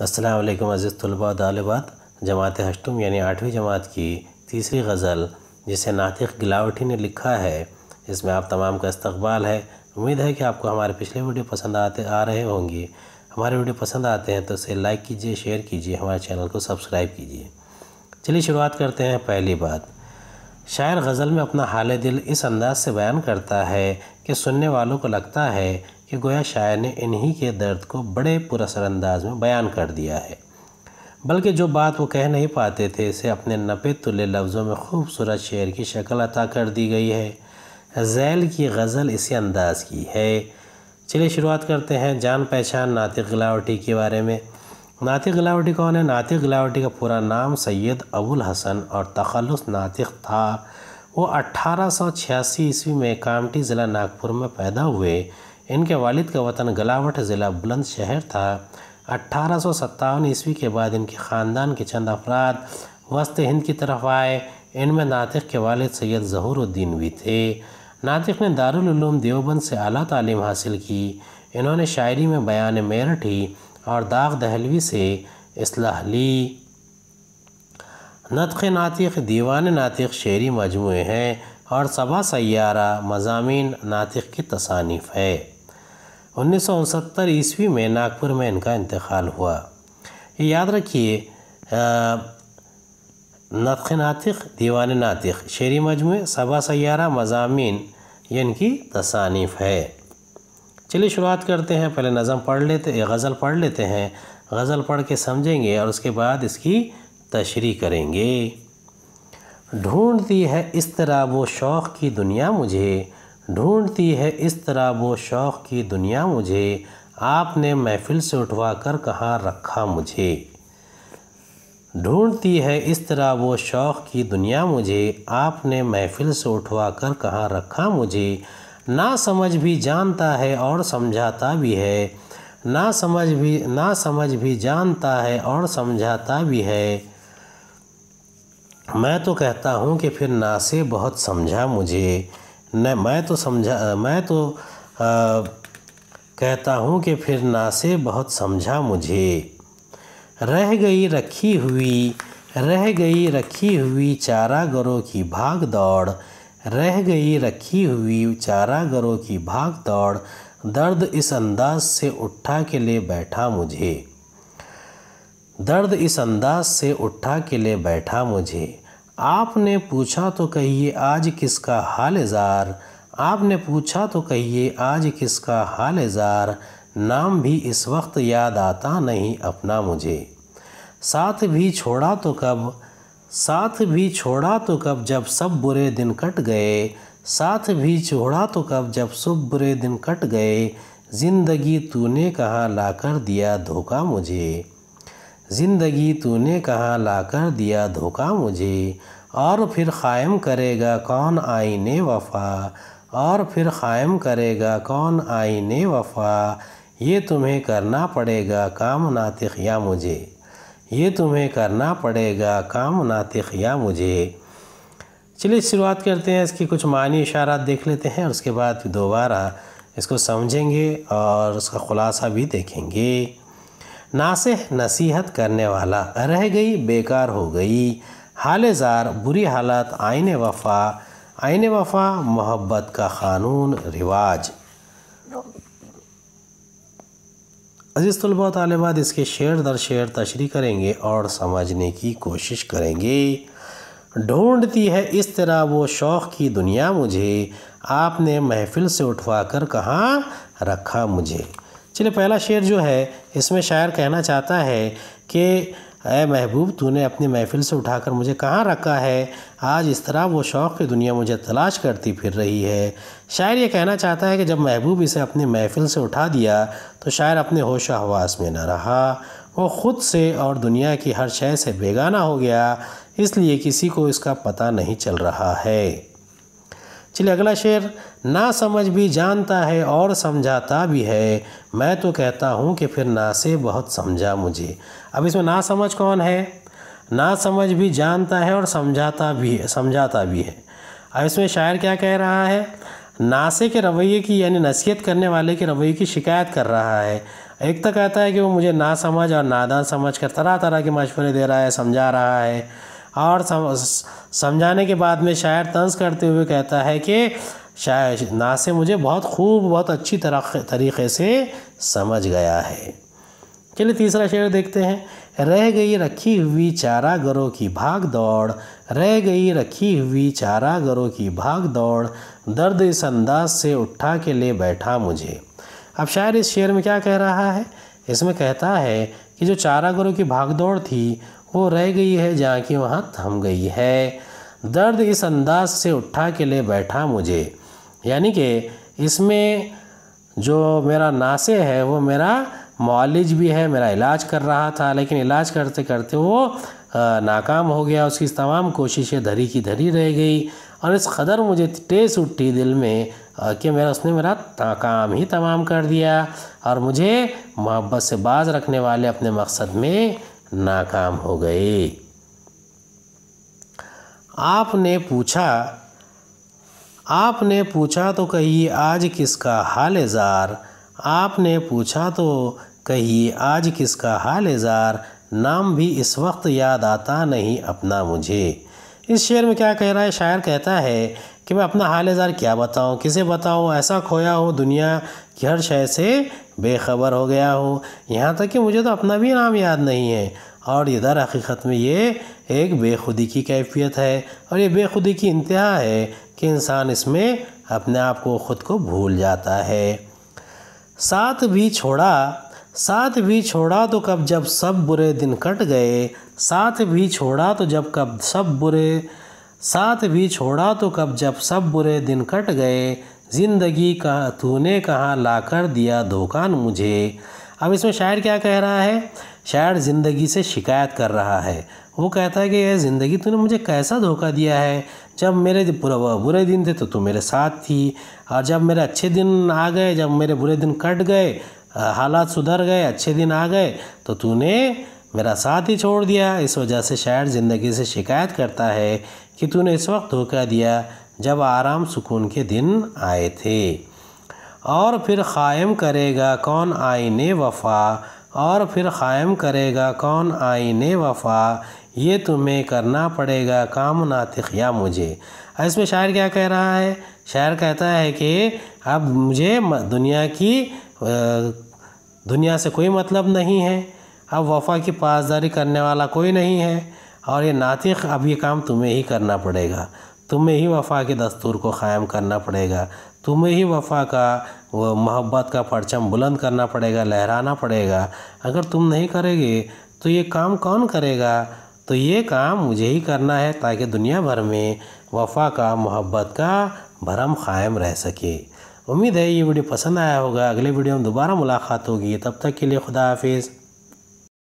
असलम अज़ीज़ तलबा दालबात जमात हशतुम यानी आठवीं जमात की तीसरी गज़ल जिसे नातिक गिलावटी ने लिखा है इसमें आप तमाम का इस्तबाल है उम्मीद है कि आपको हमारे पिछले वीडियो पसंद आते आ रहे होंगे हमारे वीडियो पसंद आते हैं तो इसे लाइक कीजिए शेयर कीजिए हमारे चैनल को सब्सक्राइब कीजिए चलिए शुरुआत करते हैं पहली बात शायर गज़ल में अपना हाल दिल इस अंदाज से बयान करता है कि सुनने वालों को लगता है कि गोया शायर ने इन्हीं के दर्द को बड़े पुरसर अंदाज में बयान कर दिया है बल्कि जो बात वो कह नहीं पाते थे इसे अपने नपे तुले लफ्ज़ों में खूबसूरत शेर की शक्ल अता कर दी गई है जैल की गज़ल इसी अंदाज की है चलिए शुरुआत करते हैं जान पहचान नातिक गिलावटी के बारे में नातिक गिलावटी कौन है नातिक गिलावटी का पूरा नाम सैयद अबुल हसन और तखलस नातिक था वो छियासी ईस्वी में कामटी ज़िला नागपुर में पैदा हुए इनके वालिद का वतन गलावट ज़िला बुलंद शहर था अट्ठारह ईस्वी के बाद इनके ख़ानदान के चंद अफराद वस्त हिंद की तरफ आए इनमें नातिक के वालिद सैयद जहूरुद्दीन भी थे नातिक ने दारुलूम देवबंद से अली तालीम हासिल की इन्होंने शायरी में बयान मेरठी और दाग दहलवी से असलाह ली नतख नातिक दीवान नातिक शेरी मजमू हैं और सबा सैारा मजामी नातिक की तसानीफ़ है उन्नीस ईस्वी में नागपुर में इनका इंतकाल हुआ याद रखिए नतख नातिक दीवान नातिक शेरी मजमू सबा सैारा मजामी ये इनकी तसानीफ़ है चलिए शुरुआत करते हैं पहले नज़म पढ़ लेते गज़ल पढ़ लेते हैं गज़ल पढ़ के समझेंगे और उसके बाद इसकी तशरी करेंगे ढूंढती है इस तरह वो शौक़ की दुनिया मुझे ढूंढती है इस तरह वो शौक़ की दुनिया मुझे आपने महफिल से उठवा कर कहाँ रखा मुझे ढूंढती है इस तरह वो शौक़ की दुनिया मुझे आपने महफिल से उठवा कर कहाँ रखा मुझे ना समझ भी जानता है और समझाता भी है ना समझ भी ना समझ भी जानता है और समझाता भी है मैं तो कहता हूँ कि फिर ना से बहुत समझा मुझे न मैं तो समझा मैं तो आ, कहता हूँ कि फिर ना से बहुत समझा मुझे रह गई रखी हुई रह गई रखी हुई चारा गरों की भाग दौड़ रह गई रखी हुई चारा गरों की भाग दौड़ दर्द इस अंदाज से उठा के लिए बैठा मुझे दर्द इस अंदाज से उठा के लिए बैठा मुझे आपने पूछा तो कहिए आज किसका हाल ज़ार आपने पूछा तो कहिए आज किसका हाल ज़ार नाम भी इस वक्त याद आता नहीं अपना मुझे साथ भी छोड़ा तो कब साथ भी छोड़ा तो कब जब सब बुरे दिन कट गए साथ भी छोड़ा तो कब जब सब बुरे दिन कट गए ज़िंदगी तूने कहाँ लाकर दिया धोखा मुझे ज़िंदगी तूने कहा लाकर दिया धोखा मुझे और फिर क़ायम करेगा कौन आईने वफा और फिर क़ायम करेगा कौन आईने वफा ये तुम्हें करना पड़ेगा काम नातिक या मुझे ये तुम्हें करना पड़ेगा काम नातिक या मुझे चलिए शुरुआत करते हैं इसकी कुछ मानी इशारा देख लेते हैं और उसके बाद दोबारा इसको समझेंगे और उसका ख़ुलासा भी देखेंगे नासे नसीहत करने वाला रह गई बेकार हो गई ज़ार बुरी हालत आयन वफ़ा आयन वफ़ा मोहब्बत का क़ानून रिवाज अजीज़ तलबा तलबाद इसके शेर दर शेर तशरी करेंगे और समझने की कोशिश करेंगे ढूंढती है इस तरह वो शौक़ की दुनिया मुझे आपने महफिल से उठवा कर कहाँ रखा मुझे चलिए पहला शेर जो है इसमें शायर कहना चाहता है कि अय महबूब तूने अपनी महफिल से उठाकर मुझे कहाँ रखा है आज इस तरह वो शौक़ की दुनिया मुझे तलाश करती फिर रही है शायर ये कहना चाहता है कि जब महबूब इसे अपनी महफिल से उठा दिया तो शायर अपने होश हवास में न रहा वो ख़ुद से और दुनिया की हर शय से बेगाना हो गया इसलिए किसी को इसका पता नहीं चल रहा है चलिए अगला शेर ना समझ भी जानता है और समझाता भी है मैं तो कहता हूँ कि फिर ना से बहुत समझा मुझे अब इसमें ना समझ कौन है ना समझ भी जानता है और समझाता भी है समझाता भी है अब इसमें शायर क्या कह रहा है नासे के रवैये की यानी नसीहत करने वाले के रवैये की शिकायत कर रहा है एक तो कहता है कि वो मुझे ना समझ और नादान समझ कर तरह तरह के मशवरे दे रहा है समझा रहा है और समझाने के बाद में शायर तंज करते हुए कहता है कि शायर नासिर मुझे बहुत खूब बहुत अच्छी तरह तरीके से समझ गया है चलिए तीसरा शेर देखते हैं रह गई रखी हुई चारा गरों की भाग दौड़ रह गई रखी हुई चारा गरों की भाग दौड़ दर्द इस अंदाज से उठा के ले बैठा मुझे अब शायर इस शेर में क्या कह रहा है इसमें कहता है कि जो चारा गरों की भाग दौड़ थी वो रह गई है जहाँ की वहाँ थम गई है दर्द इस अंदाज से उठा के ले बैठा मुझे यानी कि इसमें जो मेरा नासे है वो मेरा मालिज भी है मेरा इलाज कर रहा था लेकिन इलाज करते करते वो नाकाम हो गया उसकी तमाम कोशिशें धरी की धरी रह गई और इस कदर मुझे टेस उठी दिल में कि मेरा उसने मेरा नाकाम ही तमाम कर दिया और मुझे मोहब्बत से बाज रखने वाले अपने मकसद में नाकाम हो गए आपने पूछा आपने पूछा तो कहिए आज किसका हाल जार आपने पूछा तो कहिए आज किसका हाल जार नाम भी इस वक्त याद आता नहीं अपना मुझे इस शेर में क्या कह रहा है शायर कहता है कि मैं अपना हाल हजार क्या बताऊँ किसे बताऊँ ऐसा खोया हो दुनिया की हर शय से बेखबर हो गया हो यहाँ तक कि मुझे तो अपना भी नाम याद नहीं है और ये दर हकीकत में ये एक बेखुदी की कैफियत है और ये बेखुदी की इंतहा है कि इंसान इसमें अपने आप को ख़ुद को भूल जाता है साथ भी छोड़ा साथ भी छोड़ा तो कब जब सब बुरे दिन कट गए साथ भी छोड़ा तो जब कब सब बुरे साथ भी छोड़ा तो कब जब सब बुरे दिन कट गए ज़िंदगी का तूने कहाँ ला कर दिया न मुझे अब इसमें शायर क्या कह रहा है शायर ज़िंदगी से शिकायत कर रहा है वो कहता है कि यह ज़िंदगी तूने मुझे कैसा धोखा दिया है जब मेरे बुरे दिन थे तो तू मेरे साथ थी और जब मेरे अच्छे दिन आ गए जब मेरे बुरे दिन कट गए हालात सुधर गए अच्छे दिन आ गए तो तूने मेरा साथ ही छोड़ दिया इस वजह से शायर ज़िंदगी से शिकायत करता है कि तूने इस वक्त धोखा दिया जब आराम सुकून के दिन आए थे और फिर क़ायम करेगा कौन आईने वफ़ा और फिर क़ायम करेगा कौन आईने वफ़ा ये तुम्हें करना पड़ेगा काम नातिक या मुझे इसमें शायर क्या कह रहा है शायर कहता है कि अब मुझे दुनिया की दुनिया से कोई मतलब नहीं है अब वफ़ा की पासदारी करने वाला कोई नहीं है और ये नातिक अब ये काम तुम्हें ही करना पड़ेगा तुम्हें ही वफा के दस्तूर को क़ायम करना पड़ेगा तुम्हें ही वफा का वो मोहब्बत का परचम बुलंद करना पड़ेगा लहराना पड़ेगा अगर तुम नहीं करेगे तो ये काम कौन करेगा तो ये काम मुझे ही करना है ताकि दुनिया भर में वफा का मोहब्बत का भरम क़ायम रह सके उम्मीद है ये वीडियो पसंद आया होगा अगले वीडियो में दोबारा मुलाकात होगी तब तक के लिए खुदा हाफिज़